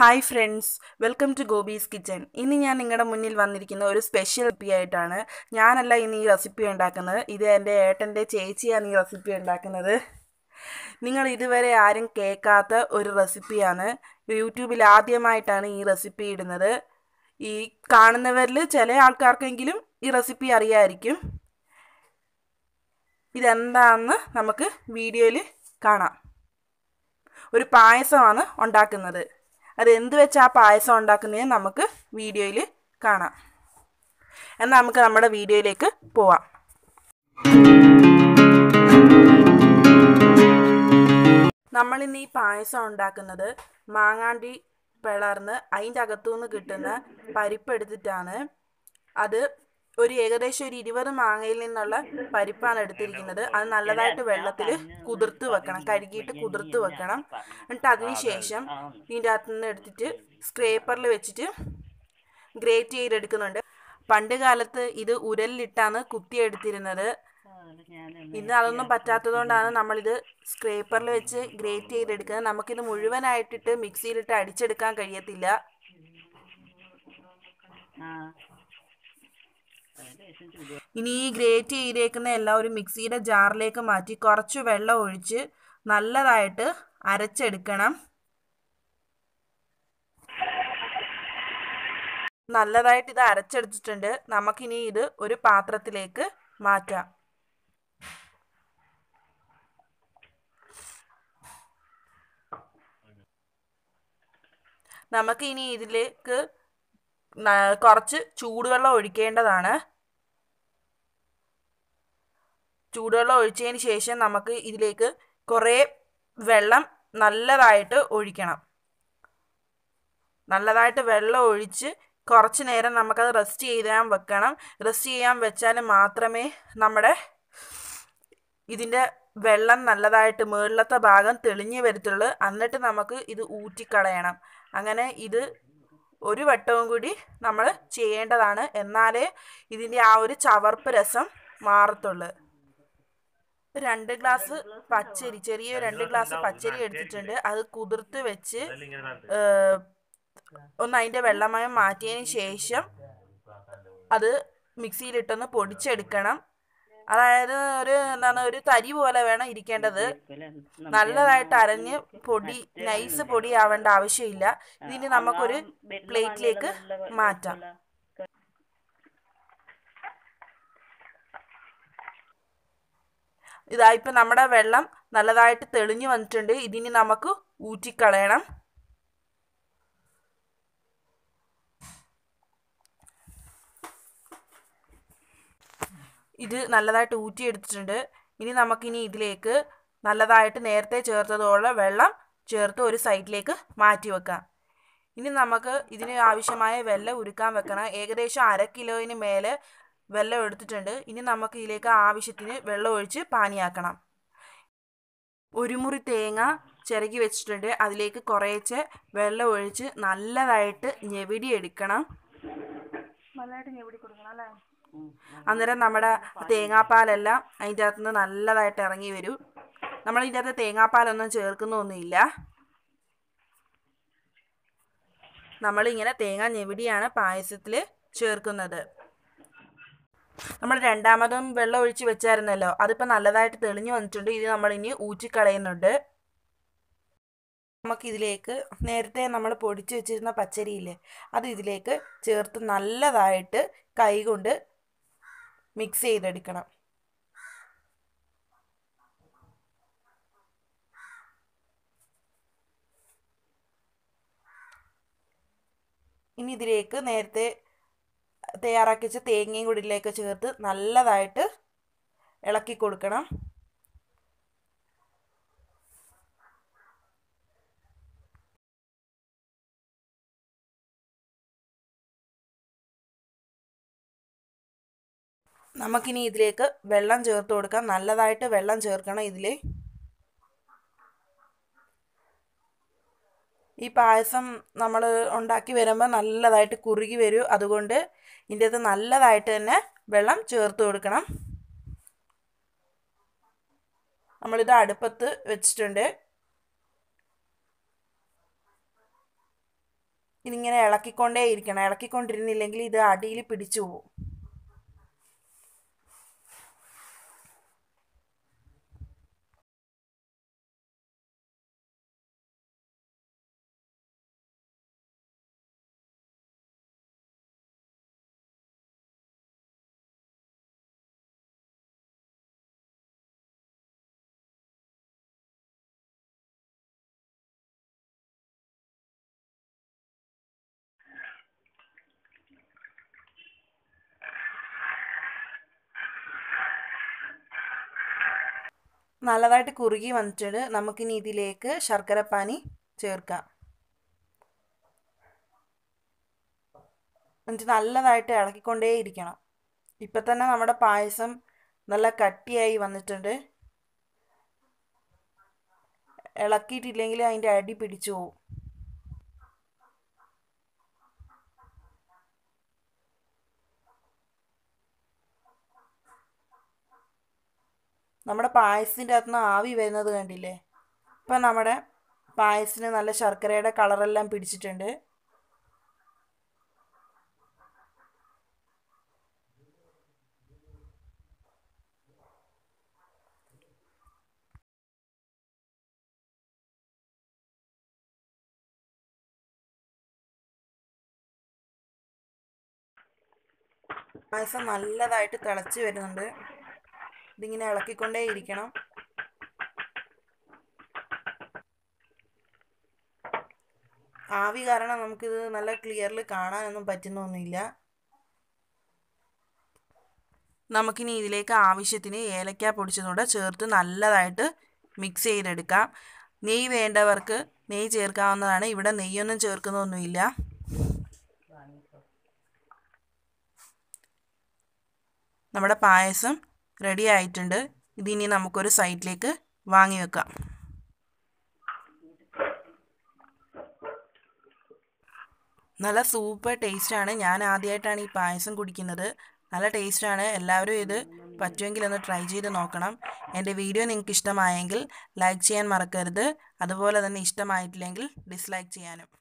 hi friends welcome to ഗോബീസ് kitchen ഇന്ന് ഞാൻ നിങ്ങളുടെ മുന്നിൽ വന്നിരിക്കുന്ന ഒരു സ്പെഷ്യൽ റെസിപ്പി ആയിട്ടാണ് ഞാനല്ല ഇന്ന് ഈ റെസിപ്പി ഉണ്ടാക്കുന്നത് ഇത് എൻ്റെ ഏട്ടൻ്റെ ചേച്ചിയാണ് ഈ റെസിപ്പി ഉണ്ടാക്കുന്നത് നിങ്ങൾ ഇതുവരെ ആരും കേൾക്കാത്ത ഒരു റെസിപ്പിയാണ് യൂട്യൂബിൽ ആദ്യമായിട്ടാണ് ഈ റെസിപ്പി ഇടുന്നത് ഈ കാണുന്നവരിൽ ചില ആൾക്കാർക്കെങ്കിലും ഈ റെസിപ്പി അറിയായിരിക്കും ഇതെന്താണെന്ന് നമുക്ക് വീഡിയോയിൽ കാണാം ഒരു പായസമാണ് ഉണ്ടാക്കുന്നത് അത് എന്ത് വെച്ച് ആ പായസം ഉണ്ടാക്കുന്നതിന് നമുക്ക് വീഡിയോയിൽ കാണാം എന്നാൽ നമുക്ക് നമ്മുടെ വീഡിയോയിലേക്ക് പോവാം നമ്മളിന്ന് ഈ പായസം ഉണ്ടാക്കുന്നത് മാങ്ങാണ്ടി പിളർന്ന് അതിൻ്റെ അകത്തുനിന്ന് കിട്ടുന്ന പരിപ്പ് അത് ഒരു ഏകദേശം ഒരു ഇരുപത് മാങ്ങയിൽ നിന്നുള്ള പരിപ്പാണ് എടുത്തിരിക്കുന്നത് അത് നല്ലതായിട്ട് വെള്ളത്തിൽ കുതിർത്ത് വെക്കണം കഴുകിയിട്ട് കുതിർത്ത് വെക്കണം എന്നിട്ട് അതിനുശേഷം ഇതിൻ്റെ നിന്ന് എടുത്തിട്ട് സ്ക്രേപ്പറിൽ വെച്ചിട്ട് ഗ്രേറ്റ് ചെയ്തെടുക്കുന്നുണ്ട് പണ്ട് കാലത്ത് ഇത് ഉരലിലിട്ടാണ് കുത്തിയെടുത്തിരുന്നത് ഇന്ന് അതൊന്നും പറ്റാത്തതുകൊണ്ടാണ് നമ്മളിത് സ്ക്രേപ്പറിൽ വെച്ച് ഗ്രേറ്റ് ചെയ്തെടുക്കുന്നത് നമുക്കിത് മുഴുവനായിട്ടിട്ട് മിക്സിയിലിട്ട് അടിച്ചെടുക്കാൻ കഴിയത്തില്ല ഇനി ഈ ഗ്രേറ്റ് ചെയ്തേക്കുന്ന എല്ലാം ഒരു മിക്സിയുടെ ജാറിലേക്ക് മാറ്റി കുറച്ച് വെള്ളം ഒഴിച്ച് നല്ലതായിട്ട് അരച്ചെടുക്കണം നല്ലതായിട്ട് ഇത് അരച്ചെടുത്തിട്ടുണ്ട് നമുക്കിനി ഇത് ഒരു പാത്രത്തിലേക്ക് മാറ്റാം നമുക്കിനി ഇതിലേക്ക് കുറച്ച് ചൂടുവെള്ളം ഒഴിക്കേണ്ടതാണ് ചൂടുവെള്ളം ഒഴിച്ചതിന് ശേഷം നമുക്ക് ഇതിലേക്ക് കുറേ വെള്ളം നല്ലതായിട്ട് ഒഴിക്കണം നല്ലതായിട്ട് വെള്ളം ഒഴിച്ച് കുറച്ച് നേരം നമുക്കത് റെസ്റ്റ് ചെയ്യാൻ വെക്കണം റെസ്റ്റ് ചെയ്യാൻ വെച്ചാൽ മാത്രമേ നമ്മുടെ ഇതിൻ്റെ വെള്ളം നല്ലതായിട്ട് മുകളിലത്തെ ഭാഗം തെളിഞ്ഞു വരത്തുള്ളൂ എന്നിട്ട് നമുക്ക് ഇത് ഊറ്റിക്കളയണം അങ്ങനെ ഇത് ഒരു വട്ടവും കൂടി നമ്മൾ ചെയ്യേണ്ടതാണ് എന്നാലേ ഇതിൻ്റെ ആ ഒരു ചവർപ്പ് രസം മാറത്തുള്ളൂ രണ്ട് ഗ്ലാസ് പച്ചരി ചെറിയ രണ്ട് ഗ്ലാസ് പച്ചരി എടുത്തിട്ടുണ്ട് അത് കുതിർത്ത് വെച്ച് ഒന്ന് അതിന്റെ വെള്ളമയം മാറ്റിയതിന് ശേഷം അത് മിക്സിയിലിട്ടൊന്ന് പൊടിച്ചെടുക്കണം അതായത് ഒരു എന്താണ് ഒരു തരി പോലെ വേണം ഇരിക്കേണ്ടത് നല്ലതായിട്ട് അരഞ്ഞ് പൊടി നൈസ് പൊടി ആവേണ്ട ആവശ്യമില്ല ഇതിന് നമുക്കൊരു പ്ലേറ്റിലേക്ക് മാറ്റാം ഇതായി ഇപ്പം നമ്മുടെ വെള്ളം നല്ലതായിട്ട് തെളിഞ്ഞു വന്നിട്ടുണ്ട് ഇതിനി നമുക്ക് ഊറ്റിക്കളയണം ഇത് നല്ലതായിട്ട് ഊറ്റിയെടുത്തിട്ടുണ്ട് ഇനി നമുക്കിനി ഇതിലേക്ക് നല്ലതായിട്ട് നേരത്തെ ചേർത്തതോടെ വെള്ളം ചേർത്ത് ഒരു സൈഡിലേക്ക് മാറ്റി വെക്കാം ഇനി നമുക്ക് ഇതിന് ആവശ്യമായ വെള്ളം ഉരുക്കാൻ വെക്കണം ഏകദേശം അര കിലോയിന് മേലെ വെള്ളം എടുത്തിട്ടുണ്ട് ഇനി നമുക്ക് ഇതിലേക്ക് ആവശ്യത്തിന് വെള്ളം ഒഴിച്ച് പാനിയാക്കണം ഒരു മുറി തേങ്ങ ചിരകി വെച്ചിട്ടുണ്ട് അതിലേക്ക് കുറേച്ച് വെള്ളം ഒഴിച്ച് നല്ലതായിട്ട് ഞെവിടി എടുക്കണം ഞെവിടി അല്ലേ അന്നേരം നമ്മുടെ തേങ്ങാപ്പാലെല്ലാം അതിൻ്റെ അകത്തുനിന്ന് നല്ലതായിട്ട് ഇറങ്ങി വരും നമ്മൾ ഇതിൻ്റെ അകത്ത് തേങ്ങാപ്പാലൊന്നും ചേർക്കുന്നൊന്നുമില്ല നമ്മളിങ്ങനെ തേങ്ങ ഞെവിടിയാണ് പായസത്തിൽ ചേർക്കുന്നത് നമ്മൾ രണ്ടാമതും വെള്ളം ഒഴിച്ച് വെച്ചായിരുന്നല്ലോ അതിപ്പോൾ നല്ലതായിട്ട് തെളിഞ്ഞു വന്നിട്ടുണ്ട് ഇത് നമ്മളിനി ഊറ്റിക്കളയുന്നുണ്ട് നമുക്കിതിലേക്ക് നേരത്തെ നമ്മൾ പൊടിച്ചു വെച്ചിരുന്ന പച്ചരിയില്ലേ അത് ഇതിലേക്ക് ചേർത്ത് നല്ലതായിട്ട് കൈകൊണ്ട് മിക്സ് ചെയ്തെടുക്കണം ഇനി ഇതിലേക്ക് നേരത്തെ തയ്യാറാക്കി വെച്ച തേങ്ങയും കൂടി ചേർത്ത് നല്ലതായിട്ട് ഇളക്കി കൊടുക്കണം നമുക്കിനി ഇതിലേക്ക് വെള്ളം ചേർത്ത് കൊടുക്കാം നല്ലതായിട്ട് വെള്ളം ചേർക്കണം ഇതിൽ ഈ പായസം നമ്മൾ ഉണ്ടാക്കി വരുമ്പോൾ നല്ലതായിട്ട് കുറുകി വരൂ അതുകൊണ്ട് ഇതിൻ്റെ അത് നല്ലതായിട്ട് തന്നെ വെള്ളം ചേർത്ത് കൊടുക്കണം നമ്മളിത് അടുപ്പത്ത് വെച്ചിട്ടുണ്ട് ഇതിങ്ങനെ ഇളക്കിക്കൊണ്ടേ ഇരിക്കണം ഇളക്കിക്കൊണ്ടിരുന്നില്ലെങ്കിൽ ഇത് അടിയിൽ പിടിച്ചു പോകും നല്ലതായിട്ട് കുറുകി വന്നിട്ടുണ്ട് നമുക്കിനി ഇതിലേക്ക് ശർക്കരപ്പാനി ചേർക്കാം എന്നിട്ട് നല്ലതായിട്ട് ഇളക്കിക്കൊണ്ടേ ഇരിക്കണം ഇപ്പം തന്നെ നമ്മുടെ പായസം നല്ല കട്ടിയായി വന്നിട്ടുണ്ട് ഇളക്കിയിട്ടില്ലെങ്കിൽ അതിൻ്റെ അടി പിടിച്ചു പോവും നമ്മുടെ പായസത്തിൻ്റെ അകത്ത് നിന്ന് ആവി വരുന്നത് കണ്ടില്ലേ ഇപ്പം നമ്മുടെ പായസത്തിന് നല്ല ശർക്കരയുടെ കളറെല്ലാം പിടിച്ചിട്ടുണ്ട് പായസം നല്ലതായിട്ട് തിളച്ച് വരുന്നുണ്ട് ഇതിങ്ങനെ ഇരിക്കണം ആവി കാരണം നമുക്കിത് നല്ല ക്ലിയറിൽ കാണാനൊന്നും പറ്റുന്നൊന്നുമില്ല നമുക്കിനി ഇതിലേക്ക് ആവശ്യത്തിന് ഏലക്ക പൊടിച്ചതുകൊണ്ട് ചേർത്ത് നല്ലതായിട്ട് മിക്സ് ചെയ്തെടുക്കാം നെയ്യ് വേണ്ടവർക്ക് നെയ്യ് ചേർക്കാവുന്നതാണ് ഇവിടെ നെയ്യൊന്നും ചേർക്കുന്നൊന്നുമില്ല നമ്മുടെ പായസം റെഡി ആയിട്ടുണ്ട് ഇതിനി നമുക്കൊരു സൈറ്റിലേക്ക് വാങ്ങി വെക്കാം നല്ല സൂപ്പർ ടേസ്റ്റാണ് ഞാൻ ആദ്യമായിട്ടാണ് ഈ പായസം കുടിക്കുന്നത് നല്ല ടേസ്റ്റാണ് എല്ലാവരും ഇത് പറ്റുമെങ്കിൽ ഒന്ന് ട്രൈ ചെയ്ത് നോക്കണം എൻ്റെ വീഡിയോ നിങ്ങൾക്ക് ഇഷ്ടമായെങ്കിൽ ലൈക്ക് ചെയ്യാൻ മറക്കരുത് അതുപോലെ തന്നെ ഇഷ്ടമായിട്ടില്ലെങ്കിൽ ഡിസ്ലൈക്ക് ചെയ്യാനും